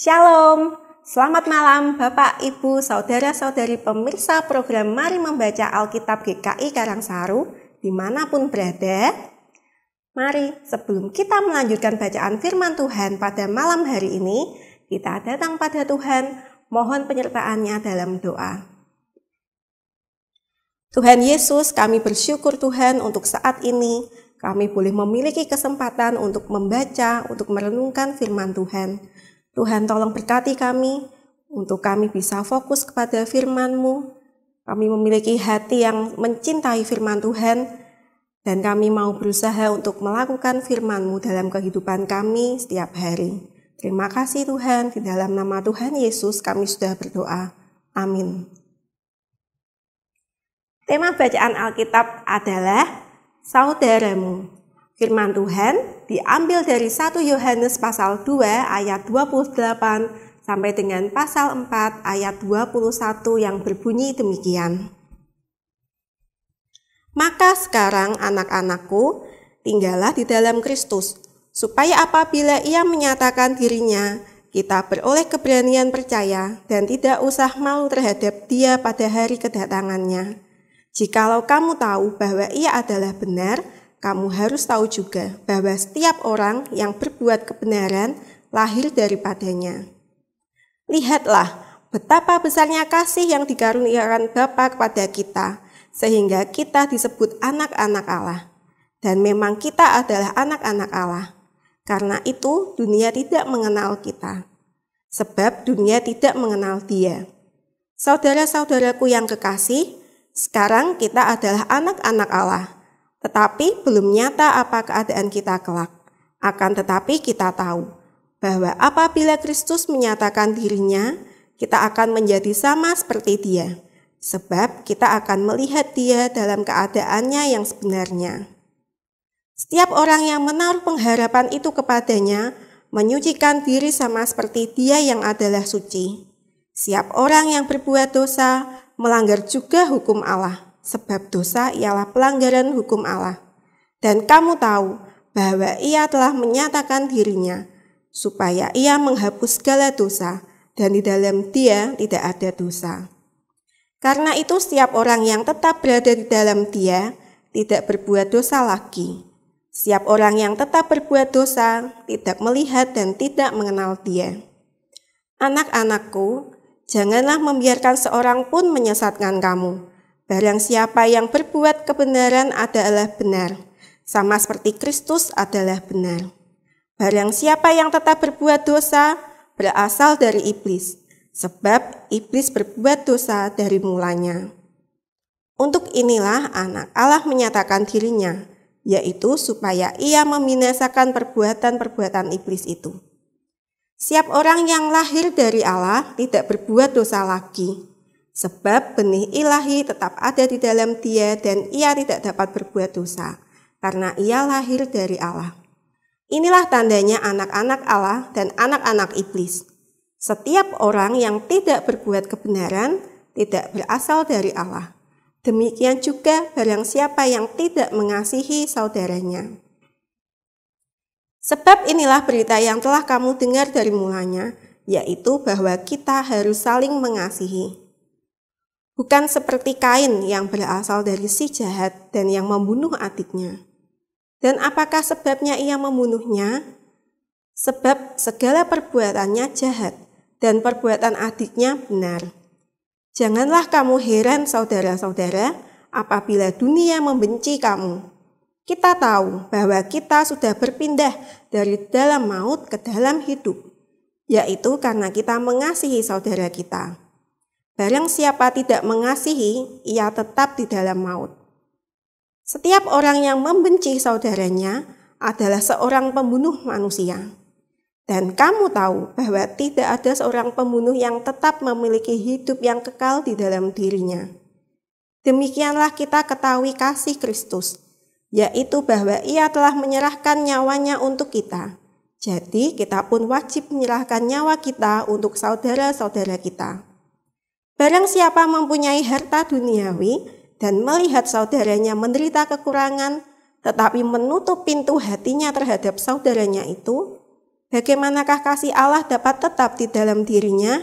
Shalom, selamat malam Bapak, Ibu, Saudara-saudari pemirsa program Mari Membaca Alkitab GKI Karangsaru dimanapun berada. Mari sebelum kita melanjutkan bacaan firman Tuhan pada malam hari ini, kita datang pada Tuhan, mohon penyertaannya dalam doa. Tuhan Yesus, kami bersyukur Tuhan untuk saat ini kami boleh memiliki kesempatan untuk membaca, untuk merenungkan firman Tuhan. Tuhan tolong berkati kami untuk kami bisa fokus kepada firman-Mu. Kami memiliki hati yang mencintai firman Tuhan dan kami mau berusaha untuk melakukan firman-Mu dalam kehidupan kami setiap hari. Terima kasih Tuhan, di dalam nama Tuhan Yesus kami sudah berdoa. Amin. Tema bacaan Alkitab adalah saudaramu. Firman Tuhan diambil dari 1 Yohanes pasal 2 ayat 28 sampai dengan pasal 4 ayat 21 yang berbunyi demikian. Maka sekarang anak-anakku, tinggallah di dalam Kristus, supaya apabila ia menyatakan dirinya, kita beroleh keberanian percaya dan tidak usah malu terhadap dia pada hari kedatangannya. Jikalau kamu tahu bahwa ia adalah benar, kamu harus tahu juga bahwa setiap orang yang berbuat kebenaran lahir daripadanya. Lihatlah betapa besarnya kasih yang dikaruniakan Bapa kepada kita, sehingga kita disebut anak-anak Allah. Dan memang kita adalah anak-anak Allah. Karena itu dunia tidak mengenal kita. Sebab dunia tidak mengenal dia. Saudara-saudaraku yang kekasih, sekarang kita adalah anak-anak Allah tetapi belum nyata apa keadaan kita kelak. Akan tetapi kita tahu bahwa apabila Kristus menyatakan dirinya, kita akan menjadi sama seperti dia, sebab kita akan melihat dia dalam keadaannya yang sebenarnya. Setiap orang yang menaruh pengharapan itu kepadanya menyucikan diri sama seperti dia yang adalah suci. Siap orang yang berbuat dosa melanggar juga hukum Allah sebab dosa ialah pelanggaran hukum Allah. Dan kamu tahu bahwa ia telah menyatakan dirinya, supaya ia menghapus segala dosa, dan di dalam dia tidak ada dosa. Karena itu setiap orang yang tetap berada di dalam dia, tidak berbuat dosa lagi. Setiap orang yang tetap berbuat dosa, tidak melihat dan tidak mengenal dia. Anak-anakku, janganlah membiarkan seorang pun menyesatkan kamu, Barang siapa yang berbuat kebenaran adalah benar, sama seperti Kristus adalah benar. Barang siapa yang tetap berbuat dosa berasal dari iblis, sebab iblis berbuat dosa dari mulanya. Untuk inilah anak Allah menyatakan dirinya, yaitu supaya ia membinasakan perbuatan-perbuatan iblis itu. Siap orang yang lahir dari Allah tidak berbuat dosa lagi, Sebab benih ilahi tetap ada di dalam dia dan ia tidak dapat berbuat dosa, karena ia lahir dari Allah. Inilah tandanya anak-anak Allah dan anak-anak iblis. Setiap orang yang tidak berbuat kebenaran tidak berasal dari Allah. Demikian juga barang siapa yang tidak mengasihi saudaranya. Sebab inilah berita yang telah kamu dengar dari mulanya, yaitu bahwa kita harus saling mengasihi bukan seperti Kain yang berasal dari si jahat dan yang membunuh adiknya. Dan apakah sebabnya ia membunuhnya? Sebab segala perbuatannya jahat dan perbuatan adiknya benar. Janganlah kamu heran saudara-saudara apabila dunia membenci kamu. Kita tahu bahwa kita sudah berpindah dari dalam maut ke dalam hidup, yaitu karena kita mengasihi saudara kita. Barang siapa tidak mengasihi, ia tetap di dalam maut. Setiap orang yang membenci saudaranya adalah seorang pembunuh manusia. Dan kamu tahu bahwa tidak ada seorang pembunuh yang tetap memiliki hidup yang kekal di dalam dirinya. Demikianlah kita ketahui kasih Kristus, yaitu bahwa Ia telah menyerahkan nyawanya untuk kita. Jadi, kita pun wajib menyerahkan nyawa kita untuk saudara-saudara kita. Barang siapa mempunyai harta duniawi dan melihat saudaranya menderita kekurangan, tetapi menutup pintu hatinya terhadap saudaranya itu, bagaimanakah kasih Allah dapat tetap di dalam dirinya?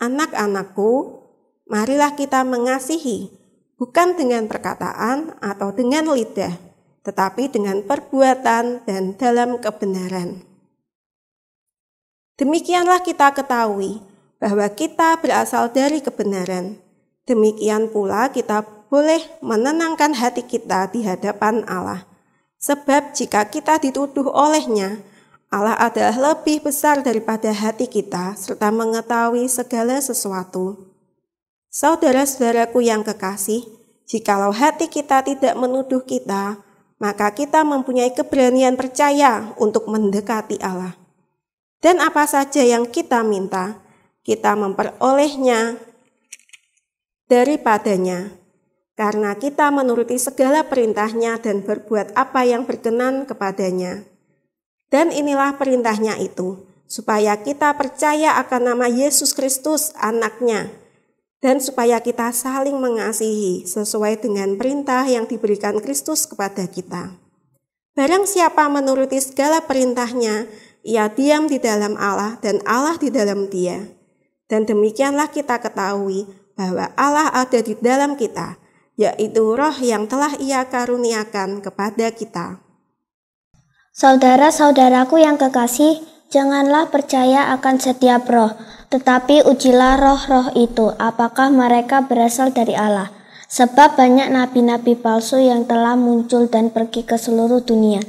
Anak-anakku, marilah kita mengasihi, bukan dengan perkataan atau dengan lidah, tetapi dengan perbuatan dan dalam kebenaran. Demikianlah kita ketahui bahwa kita berasal dari kebenaran. Demikian pula kita boleh menenangkan hati kita di hadapan Allah. Sebab jika kita dituduh olehnya, Allah adalah lebih besar daripada hati kita serta mengetahui segala sesuatu. Saudara-saudaraku yang kekasih, jikalau hati kita tidak menuduh kita, maka kita mempunyai keberanian percaya untuk mendekati Allah. Dan apa saja yang kita minta, kita memperolehnya daripadanya. Karena kita menuruti segala perintahnya dan berbuat apa yang berkenan kepadanya. Dan inilah perintahnya itu, supaya kita percaya akan nama Yesus Kristus anaknya, dan supaya kita saling mengasihi sesuai dengan perintah yang diberikan Kristus kepada kita. Barang siapa menuruti segala perintahnya, ia diam di dalam Allah dan Allah di dalam dia. Dan demikianlah kita ketahui bahwa Allah ada di dalam kita, yaitu roh yang telah ia karuniakan kepada kita. Saudara-saudaraku yang kekasih, janganlah percaya akan setiap roh, tetapi ujilah roh-roh itu apakah mereka berasal dari Allah. Sebab banyak nabi-nabi palsu yang telah muncul dan pergi ke seluruh dunia.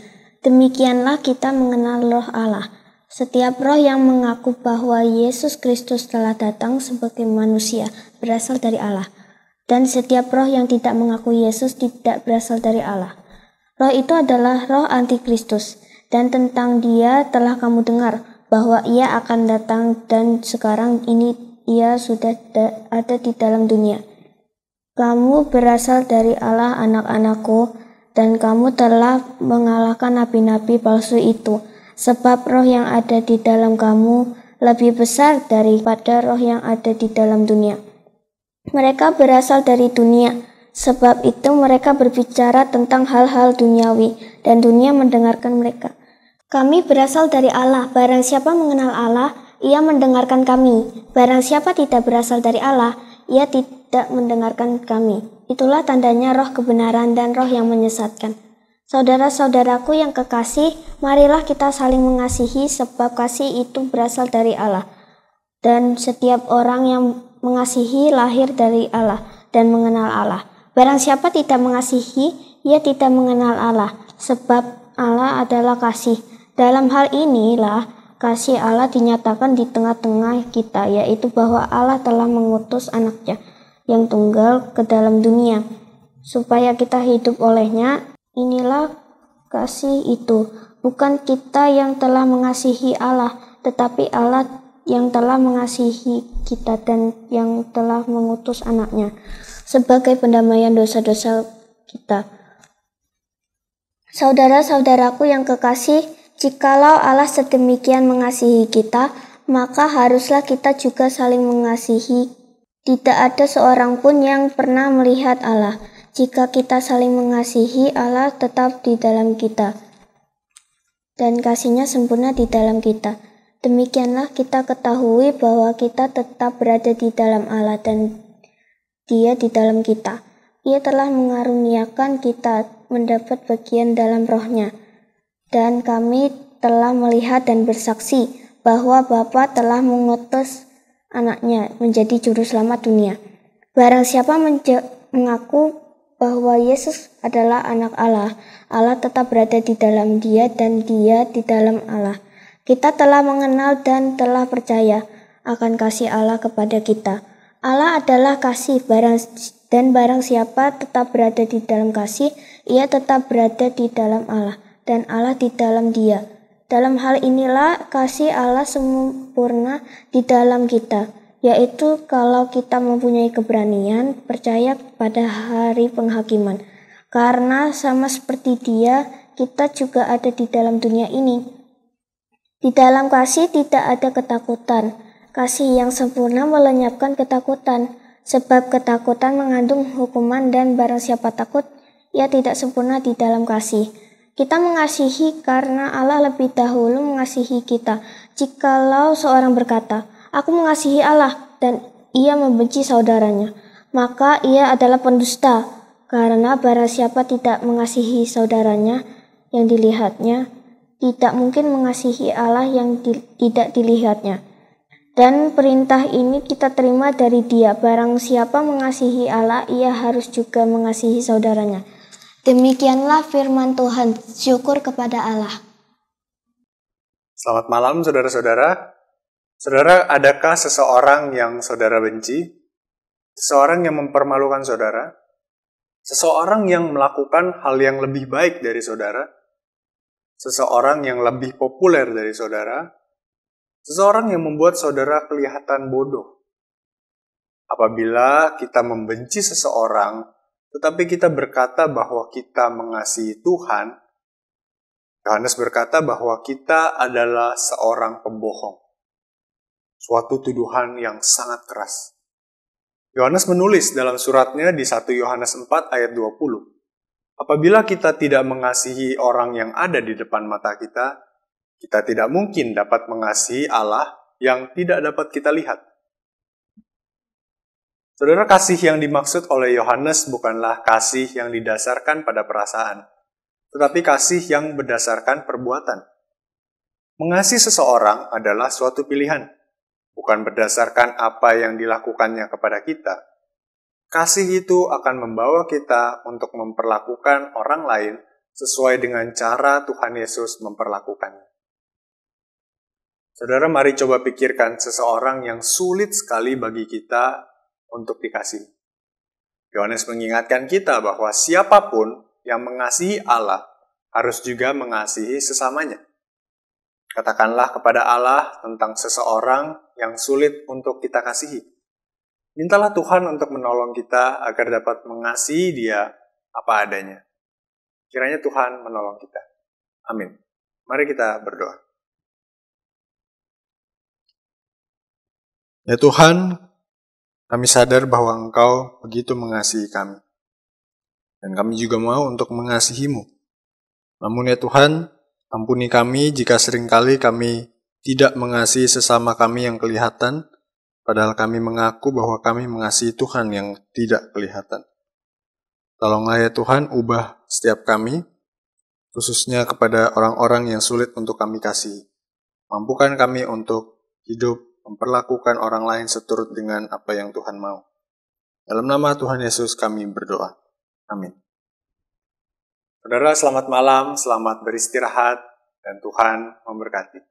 Demikianlah kita mengenal roh Allah setiap roh yang mengaku bahwa Yesus Kristus telah datang sebagai manusia berasal dari Allah, dan setiap roh yang tidak mengaku Yesus tidak berasal dari Allah. Roh itu adalah roh antikristus, dan tentang dia telah kamu dengar bahwa ia akan datang dan sekarang ini ia sudah ada di dalam dunia. Kamu berasal dari Allah anak-anakku, dan kamu telah mengalahkan nabi-nabi palsu itu.' sebab roh yang ada di dalam kamu lebih besar daripada roh yang ada di dalam dunia. Mereka berasal dari dunia, sebab itu mereka berbicara tentang hal-hal duniawi, dan dunia mendengarkan mereka. Kami berasal dari Allah, barang siapa mengenal Allah, ia mendengarkan kami. Barang siapa tidak berasal dari Allah, ia tidak mendengarkan kami. Itulah tandanya roh kebenaran dan roh yang menyesatkan. Saudara-saudaraku yang kekasih, marilah kita saling mengasihi sebab kasih itu berasal dari Allah. Dan setiap orang yang mengasihi lahir dari Allah dan mengenal Allah. Barang siapa tidak mengasihi, ia tidak mengenal Allah, sebab Allah adalah kasih. Dalam hal inilah kasih Allah dinyatakan di tengah-tengah kita, yaitu bahwa Allah telah mengutus anaknya yang tunggal ke dalam dunia, supaya kita hidup olehnya Inilah kasih itu, bukan kita yang telah mengasihi Allah, tetapi Allah yang telah mengasihi kita dan yang telah mengutus anaknya sebagai pendamaian dosa-dosa kita. Saudara-saudaraku yang kekasih, jikalau Allah sedemikian mengasihi kita, maka haruslah kita juga saling mengasihi. Tidak ada seorang pun yang pernah melihat Allah, jika kita saling mengasihi, Allah tetap di dalam kita dan kasihnya sempurna di dalam kita. Demikianlah kita ketahui bahwa kita tetap berada di dalam Allah dan dia di dalam kita. Ia telah mengaruniakan kita mendapat bagian dalam rohnya. Dan kami telah melihat dan bersaksi bahwa Bapa telah mengutus anaknya menjadi juru selamat dunia. Barang siapa mengaku bahwa Yesus adalah anak Allah. Allah tetap berada di dalam dia dan dia di dalam Allah. Kita telah mengenal dan telah percaya akan kasih Allah kepada kita. Allah adalah kasih barang dan barang siapa tetap berada di dalam kasih, ia tetap berada di dalam Allah dan Allah di dalam dia. Dalam hal inilah kasih Allah sempurna di dalam kita yaitu kalau kita mempunyai keberanian percaya pada hari penghakiman. Karena sama seperti dia, kita juga ada di dalam dunia ini. Di dalam kasih tidak ada ketakutan. Kasih yang sempurna melenyapkan ketakutan, sebab ketakutan mengandung hukuman dan barang siapa takut, ia tidak sempurna di dalam kasih. Kita mengasihi karena Allah lebih dahulu mengasihi kita. Jikalau seorang berkata, aku mengasihi Allah dan ia membenci saudaranya, maka ia adalah pendusta, karena barang siapa tidak mengasihi saudaranya yang dilihatnya, tidak mungkin mengasihi Allah yang di, tidak dilihatnya. Dan perintah ini kita terima dari dia, barang siapa mengasihi Allah, ia harus juga mengasihi saudaranya. Demikianlah firman Tuhan, syukur kepada Allah. Selamat malam saudara-saudara. Saudara, adakah seseorang yang saudara benci? Seseorang yang mempermalukan saudara? Seseorang yang melakukan hal yang lebih baik dari saudara? Seseorang yang lebih populer dari saudara? Seseorang yang membuat saudara kelihatan bodoh? Apabila kita membenci seseorang, tetapi kita berkata bahwa kita mengasihi Tuhan, Yohanes berkata bahwa kita adalah seorang pembohong. Suatu tuduhan yang sangat keras. Yohanes menulis dalam suratnya di 1 Yohanes 4 ayat 20. Apabila kita tidak mengasihi orang yang ada di depan mata kita, kita tidak mungkin dapat mengasihi Allah yang tidak dapat kita lihat. Saudara, kasih yang dimaksud oleh Yohanes bukanlah kasih yang didasarkan pada perasaan, tetapi kasih yang berdasarkan perbuatan. Mengasihi seseorang adalah suatu pilihan bukan berdasarkan apa yang dilakukannya kepada kita. Kasih itu akan membawa kita untuk memperlakukan orang lain sesuai dengan cara Tuhan Yesus memperlakukannya. Saudara, mari coba pikirkan seseorang yang sulit sekali bagi kita untuk dikasih. Yohanes mengingatkan kita bahwa siapapun yang mengasihi Allah harus juga mengasihi sesamanya. Katakanlah kepada Allah tentang seseorang yang sulit untuk kita kasihi. Mintalah Tuhan untuk menolong kita agar dapat mengasihi Dia apa adanya. Kiranya Tuhan menolong kita. Amin. Mari kita berdoa. Ya Tuhan, kami sadar bahwa Engkau begitu mengasihi kami. Dan kami juga mau untuk mengasihimu. Namun ya Tuhan, Ampuni kami jika seringkali kami tidak mengasihi sesama kami yang kelihatan, padahal kami mengaku bahwa kami mengasihi Tuhan yang tidak kelihatan. Tolonglah ya Tuhan, ubah setiap kami, khususnya kepada orang-orang yang sulit untuk kami kasih, Mampukan kami untuk hidup memperlakukan orang lain seturut dengan apa yang Tuhan mau. Dalam nama Tuhan Yesus kami berdoa. Amin. Saudara, selamat malam, selamat beristirahat, dan Tuhan memberkati.